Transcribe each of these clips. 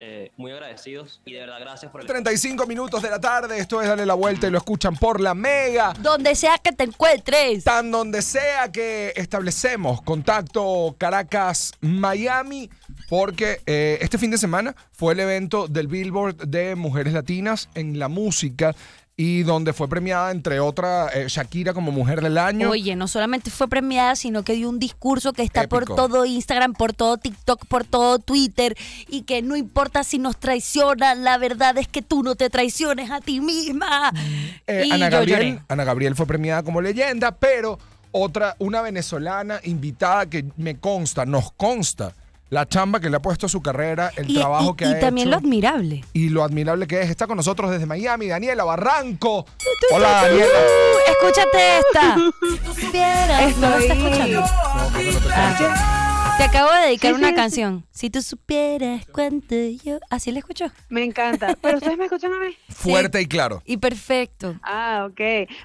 Eh, muy agradecidos y de verdad gracias por el... 35 minutos de la tarde, esto es darle la Vuelta y lo escuchan por la Mega. Donde sea que te encuentres. Tan donde sea que establecemos contacto Caracas-Miami, porque eh, este fin de semana fue el evento del Billboard de Mujeres Latinas en la música y donde fue premiada, entre otras, eh, Shakira como Mujer del Año. Oye, no solamente fue premiada, sino que dio un discurso que está por todo Instagram, por todo TikTok, por todo Twitter, y que no importa si nos traiciona la verdad es que tú no te traiciones a ti misma. Eh, Ana, Gabriel, Ana Gabriel fue premiada como leyenda, pero otra, una venezolana invitada que me consta, nos consta, la chamba que le ha puesto a su carrera, el trabajo que ha hecho. Y también lo admirable. Y lo admirable que es. Está con nosotros desde Miami, Daniela Barranco. Hola, Daniela. Escúchate esta. no está escuchando. Te acabo de dedicar una canción. Si tú supieras cuánto yo. Así la escucho. Me encanta. Pero ustedes me escuchan a mí. Fuerte y claro. Y perfecto. Ah, ok.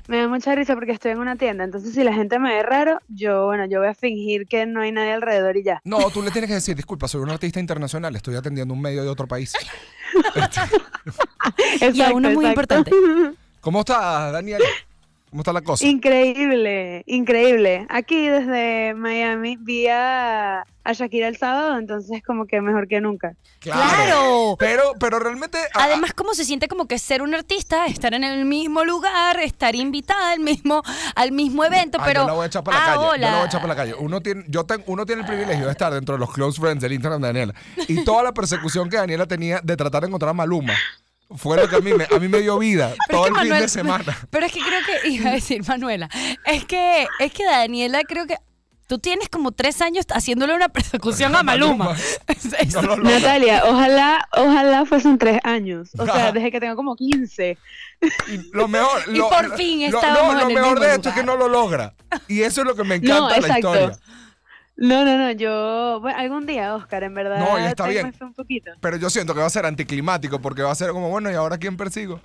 Me da mucha risa porque estoy en una tienda. Entonces, si la gente me ve raro, yo, bueno, yo voy a fingir que no hay nadie alrededor y ya. No, tú le tienes que decir, disculpa, soy un artista internacional, estoy atendiendo un medio de otro país. y uno muy importante. ¿Cómo estás, Daniel? ¿Cómo está la cosa? Increíble, increíble. Aquí desde Miami vi a, Shakira el sábado, entonces como que mejor que nunca. Claro. Pero, pero realmente. Además, cómo se siente como que ser un artista, estar en el mismo lugar, estar invitada al mismo, al mismo evento, pero. yo la voy a echar para la calle. Yo la voy a echar para la calle. Uno tiene, yo uno tiene el privilegio de estar dentro de los close friends del Instagram de Daniela y toda la persecución que Daniela tenía de tratar de encontrar a Maluma fue lo que a mí me, a mí me dio vida todo el fin de semana. Pero es que creo que, iba a decir Manuela, es que, es que Daniela creo que tú tienes como tres años haciéndole una persecución a Maluma. Natalia, ojalá, ojalá fuesen tres años. O sea, desde que tengo como 15. Y lo mejor. y por fin lo, lo, lo mejor de esto es que no lo logra. Y eso es lo que me encanta la historia. No, no, no, yo algún día, Oscar, en verdad. No, ya está bien. Un poquito. Pero yo siento que va a ser anticlimático porque va a ser como, bueno, ¿y ahora quién persigo?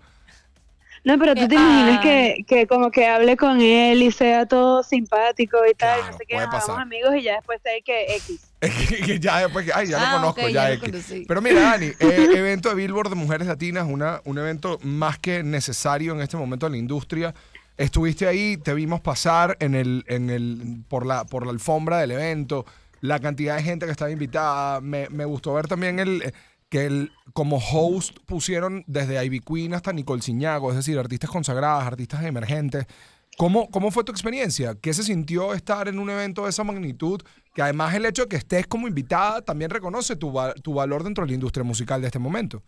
No, pero tú te imaginas que, que como que hable con él y sea todo simpático y tal, no sé qué, nos hagamos amigos y ya después hay que X. ya después ay, ya lo ah, conozco, ya, X. Pero mira, Dani, eh, evento de Billboard de Mujeres Latinas, una, un evento más que necesario en este momento en la industria. Estuviste ahí, te vimos pasar en el, el, por, la, por la alfombra del evento, la cantidad de gente que estaba invitada. Me, gustó ver también el, eh, que el, como host pusieron desde Ivy Queen hasta Nicole Ciñago, es decir, artistas consagradas, artistas emergentes. ¿Cómo, ¿Cómo fue tu experiencia? ¿Qué se sintió estar en un evento de esa magnitud? Que además el hecho de que estés como invitada también reconoce tu valor dentro de la industria musical de este momento.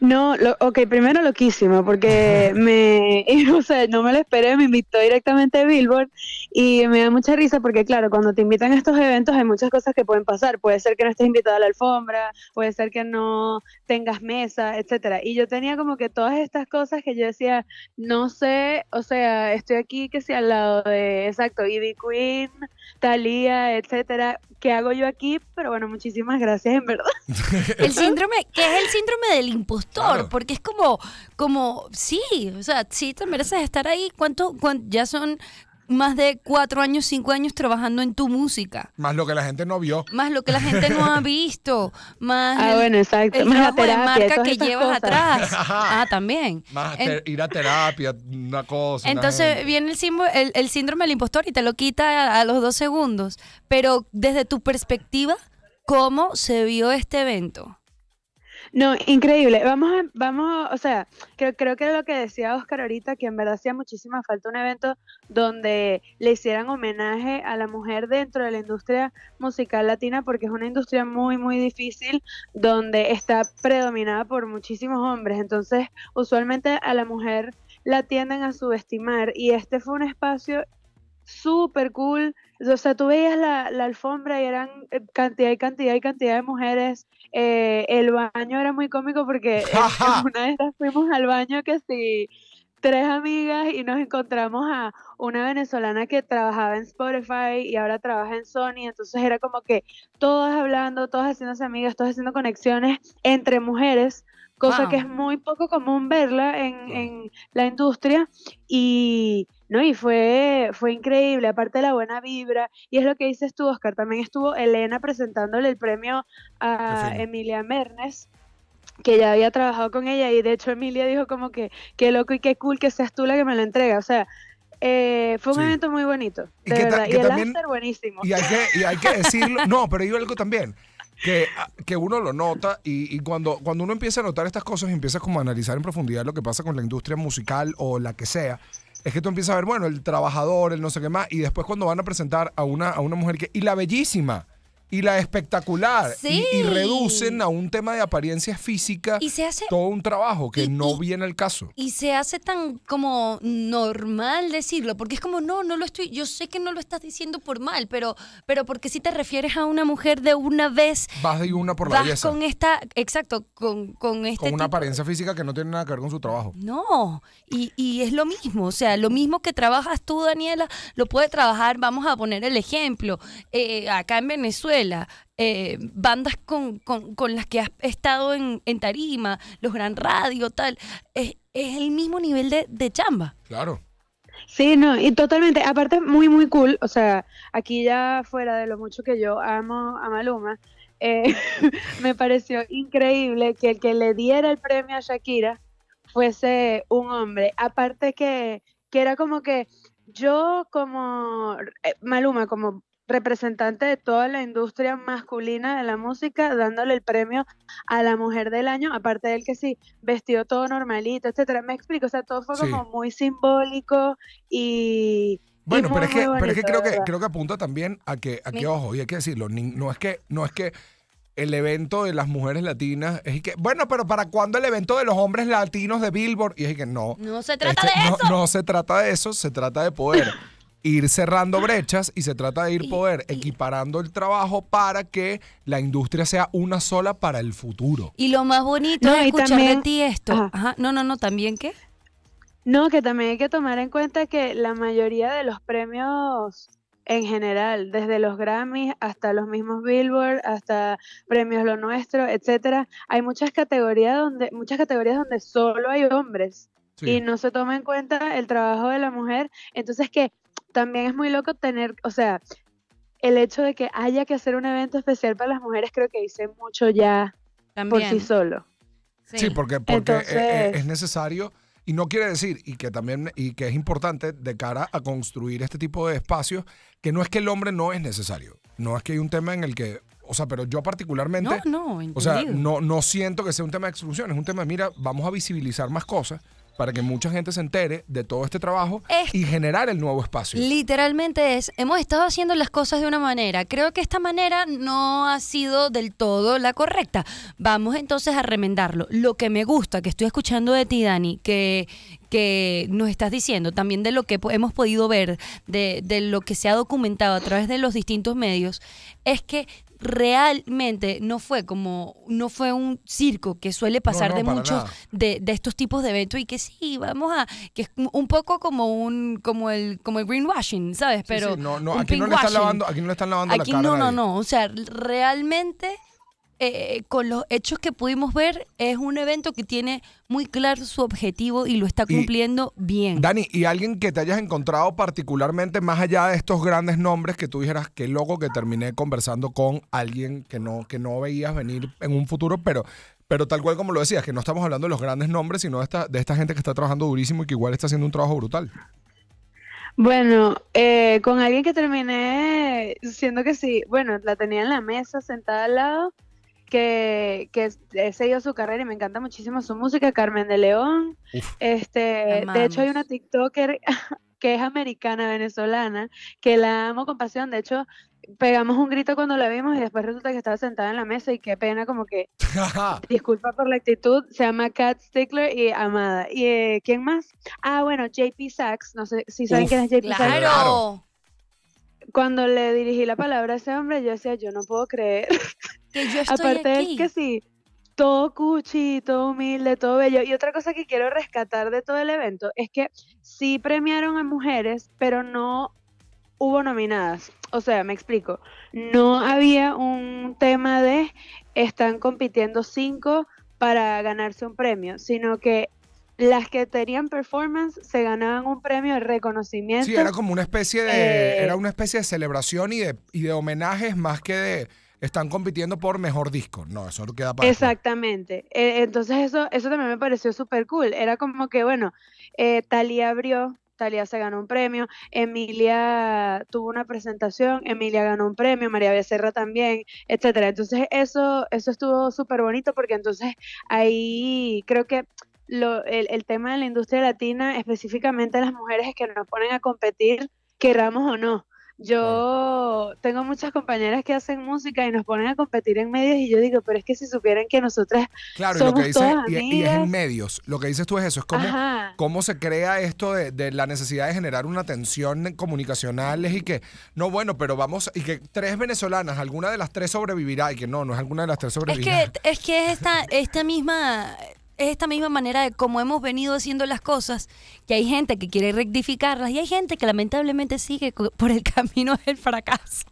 No, lo, ok, primero loquísimo porque me, o sea, no me lo esperé, me invitó directamente a Billboard y me da mucha risa porque, claro, cuando te invitan a estos eventos hay muchas cosas que pueden pasar. Puede ser que no estés invitado a la alfombra, puede ser que no tengas mesa, etcétera. Y yo tenía como que todas estas cosas que yo decía, no sé, o sea, estoy aquí que sea al lado de, exacto, Ivy Queen, Thalía, etcétera. ¿Qué hago yo aquí? Pero bueno, muchísimas gracias, en verdad. el síndrome, ¿qué es el síndrome del impostor, porque es como, como, sí, o sea, sí te mereces estar ahí. ¿Cuánto, ya son más de cuatro años, cinco años trabajando en tu música. Más lo que la gente no vio. Más lo que la gente no ha visto. Más ah, bueno, exacto. que llevas atrás. ah, también. Más ir a terapia, una cosa. Entonces viene el, símbolo, el, síndrome del impostor y te lo quita a los dos segundos. Pero desde tu perspectiva, ¿cómo se vio este evento? No, increíble. Vamos a, vamos, o sea, creo, creo que lo que decía Oscar ahorita, que en verdad hacía muchísima falta un evento donde le hicieran homenaje a la mujer dentro de la industria musical latina, porque es una industria muy, muy difícil, donde está predominada por muchísimos hombres. Entonces, usualmente a la mujer la tienden a subestimar y este fue un espacio súper cool o sea, tú veías la, alfombra y eran eh, cantidad y cantidad y cantidad de mujeres. Eh, el baño era muy cómico porque una de estas fuimos al baño que sí, tres amigas y nos encontramos a una venezolana que trabajaba en Spotify y ahora trabaja en Sony. Entonces era como que todas hablando, todas haciéndose amigas, todas haciendo conexiones entre mujeres cosa que es muy poco común verla en, en la industria y ¿no? Y fue, fue increíble, aparte de la buena vibra, y es lo que dices tú, Oscar, también estuvo Elena presentándole el premio a Emilia Mernes que ya había trabajado con ella y de hecho Emilia dijo como que qué loco y qué cool que seas tú la que me lo entrega, o sea, eh, fue un evento muy bonito, de y y el también, buenísimo. Y hay que, y hay que decirlo, no, pero hay algo también, que, que, uno lo nota y, cuando, cuando uno empieza a notar estas cosas y empieza como a analizar en profundidad lo que pasa con la industria musical o la que sea, es que tú empiezas a ver, bueno, el trabajador, el no sé qué más, y después cuando van a presentar a una, a una mujer que, y la bellísima, y la espectacular. Y, reducen a un tema de apariencia física todo un trabajo que no viene al caso. Y se hace tan como normal decirlo, porque es como, no, no lo estoy, yo sé que no lo estás diciendo por mal, pero, pero porque si te refieres a una mujer de una vez... Vas de una por la vas con esta, exacto, con, con este... Con una apariencia física que no tiene nada que ver con su trabajo. No, y, es lo mismo, o sea, lo mismo que trabajas tú, Daniela, lo puede trabajar, vamos a poner el ejemplo, eh, acá en Venezuela eh, bandas con, las que has estado en, tarima, los gran radio, tal, es, el mismo nivel de, de chamba. Claro. Sí, no, y totalmente. Aparte, muy, muy cool. O sea, aquí ya fuera de lo mucho que yo amo a Maluma, eh, me pareció increíble que el que le diera el premio a Shakira fuese un hombre. Aparte que, que era como que yo como eh, Maluma, como representante de toda la industria masculina de la música, dándole el premio a la mujer del año, aparte él que sí, vestido todo normalito, etcétera. Me explico, o sea, todo fue como muy simbólico y bueno, pero es, que, pero es, que, creo que creo que apunta también a que, a que ojo, y hay que decirlo, no es que, no es que el evento de las mujeres latinas es que, bueno, pero ¿para cuándo el evento de los hombres latinos de Billboard? Y es que no. No se trata este, de eso. no, se trata de eso, se trata de poder. ir cerrando brechas y se trata de ir poder equiparando el trabajo para que la industria sea una sola para el futuro. Y lo más bonito no, también, de ti esto. No, no, no, también qué? No, que también hay que tomar en cuenta que la mayoría de los premios en general, desde los Grammys hasta los mismos Billboard, hasta premios Lo Nuestro, etcétera, hay muchas categorías donde muchas categorías donde solo hay hombres. y no se toma en cuenta el trabajo de la mujer. Entonces, que también es muy loco tener, o sea, el hecho de que haya que hacer un evento especial para las mujeres creo que dice mucho ya por sí solo. Sí, porque, porque eh, eh, es, necesario y no quiere decir y que también y que es importante de cara a construir este tipo de espacios que no es que el hombre no es necesario, no es que hay un tema en el que o sea, pero yo particularmente, no, no, o sea, no, no siento que sea un tema de exclusión, es un tema, de, mira, vamos a visibilizar más cosas para que mucha gente se entere de todo este trabajo y generar el nuevo espacio. Literalmente es, hemos estado haciendo las cosas de una manera. Creo que esta manera no ha sido del todo la correcta. Vamos entonces a remendarlo. Lo que me gusta, que estoy escuchando de ti, Dani, que, que nos estás diciendo, también de lo que hemos podido ver, de, de lo que se ha documentado a través de los distintos medios, es que realmente no fue como, no fue un circo que suele pasar de muchos de, estos tipos de eventos y que sí, vamos a, que es un poco como un, como el, como el greenwashing, ¿sabes? Pero no, aquí no están lavando, aquí no le están lavando No, no, no, o sea, realmente eh, con los hechos que pudimos ver, es un evento que tiene muy claro su objetivo y lo está cumpliendo bien. Dani, ¿y alguien que te hayas encontrado particularmente más allá de estos grandes nombres que tú dijeras, qué loco que terminé conversando con alguien que no, que no veías venir en un futuro, pero pero tal cual como lo decías, que no estamos hablando de los grandes nombres, sino de esta, de esta gente que está trabajando durísimo y que igual está haciendo un trabajo brutal. Bueno, eh, con alguien que terminé siendo que sí, bueno, la tenía en la mesa sentada al lado que, que he seguido su carrera y me encanta muchísimo su música, Carmen de León. este, de hecho hay una TikToker que es americana, venezolana, que la amo con pasión. De hecho, pegamos un grito cuando la vimos y después resulta que estaba sentada en la mesa y qué pena, como que disculpa por la actitud, se llama Kat Stickler y Amada. ¿Y eh, quién más? Ah, bueno, JP Sachs, no sé si saben quién es JP Sachs. Claro. Cuando le dirigí la palabra a ese hombre, yo decía, yo no puedo creer Aparte es que sí, todo cuchi, todo humilde, todo bello. Y otra cosa que quiero rescatar de todo el evento es que sí premiaron a mujeres, pero no hubo nominadas. O sea, me explico. No había un tema de están compitiendo cinco para ganarse un premio, sino que las que tenían performance se ganaban un premio de reconocimiento. Sí, era como una especie de, era eh, una especie de celebración y de, y de homenajes más que de están compitiendo por mejor disco. No, eso no queda para. Exactamente. E, entonces, eso, eso también me pareció súper cool. Era como que, bueno, eh, abrió, Talia se ganó un premio, Emilia tuvo una presentación, Emilia ganó un premio, María Becerra también, etcétera. Entonces, eso, eso estuvo súper bonito porque entonces ahí creo que el, el tema de la industria latina, específicamente las mujeres que nos ponen a competir, queramos o no yo tengo muchas compañeras que hacen música y nos ponen a competir en medios y yo digo, pero es que si supieran que nosotras claro, somos y todas y, es en medios. Lo que dices tú es eso, es como cómo se crea esto de, la necesidad de generar una tensión comunicacional y que, no, bueno, pero vamos, y que tres venezolanas, alguna de las tres sobrevivirá y que no, no es alguna de las tres sobrevivirá. Es que es, que esta, esta misma es esta misma manera de cómo hemos venido haciendo las cosas, que hay gente que quiere rectificarlas y hay gente que lamentablemente sigue por el camino del fracaso.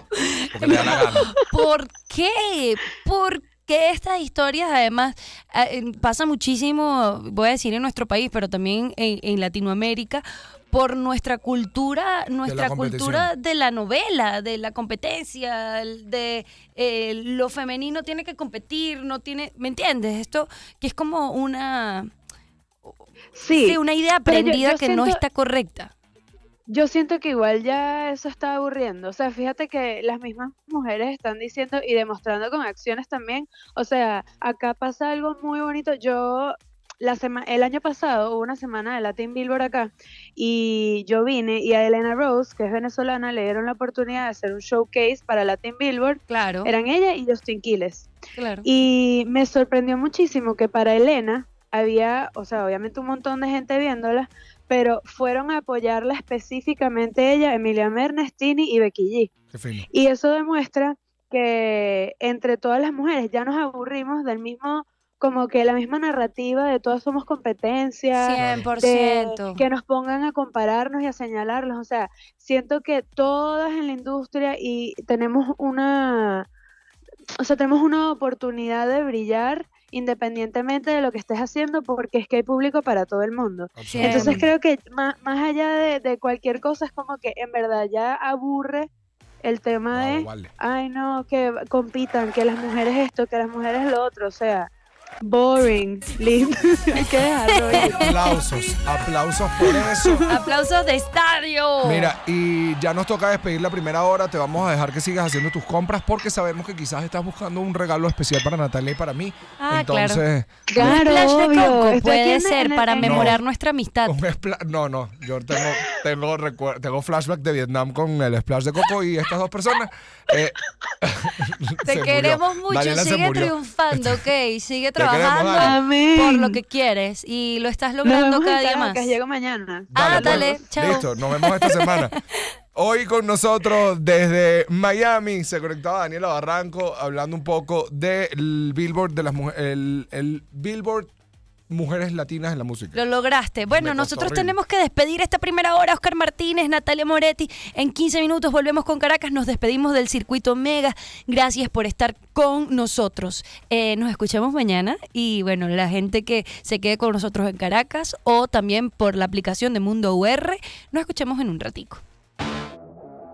¿Por qué? Porque estas historias además eh, eh, pasa muchísimo, voy a decir en nuestro país, pero también en Latinoamérica, por nuestra cultura, nuestra cultura de la novela, de la competencia, de eh, lo femenino tiene que competir, no tiene, ¿me entiendes? Esto que es como una sí, una idea aprendida que no está correcta. Yo siento que igual ya eso está aburriendo, o sea, fíjate que las mismas mujeres están diciendo y demostrando con acciones también, o sea, acá pasa algo muy bonito, yo la el año pasado hubo una semana de Latin Billboard acá y yo vine y a Elena Rose, que es venezolana, le dieron la oportunidad de hacer un showcase para Latin Billboard. Claro. Eran ella y Justin Quiles. Claro. Y me sorprendió muchísimo que para Elena había, o sea, obviamente un montón de gente viéndola, pero fueron a apoyarla específicamente ella, Emilia Mernestini y Becky G. Y eso demuestra que entre todas las mujeres ya nos aburrimos del mismo como que la misma narrativa de todas somos competencia, 100%. que nos pongan a compararnos y a señalarlos, o sea, siento que todas en la industria y tenemos una, o sea, tenemos una oportunidad de brillar independientemente de lo que estés haciendo, porque es que hay público para todo el mundo. Entonces creo que más, allá de, cualquier cosa, es como que en verdad ya aburre el tema de, ay no, que compitan, que las mujeres esto, que las mujeres lo otro, o sea, Boring. Listo. Hay ¿eh? aplausos, aplausos por eso. Aplausos de estadio. Mira, y ya nos toca despedir la primera hora. Te vamos a dejar que sigas haciendo tus compras porque sabemos que quizás estás buscando un regalo especial para Natalia y para mí. Ah, Entonces, claro. claro, de coco puede ser para memorar nuestra amistad. no, no. Yo tengo, tengo, tengo flashback de Vietnam con el splash de coco y estas dos personas. Eh, Te queremos mucho. sigue triunfando, ok. Sigue triunfando. trabajando por lo que quieres y lo estás logrando cada día más. Llego mañana. ah, pues. dale, chao. Listo, nos vemos esta semana. Hoy con nosotros desde Miami se conectaba Daniela Barranco hablando un poco del Billboard de las mujeres, el Billboard mujeres latinas en la música. Lo lograste. Bueno, nosotros tenemos que despedir esta primera hora. Oscar Martínez, Natalia Moretti. En 15 minutos volvemos con Caracas. Nos despedimos del circuito Mega. Gracias por estar con nosotros. Eh, nos escuchamos mañana. Y bueno, la gente que se quede con nosotros en Caracas o también por la aplicación de Mundo UR, nos escuchamos en un ratico.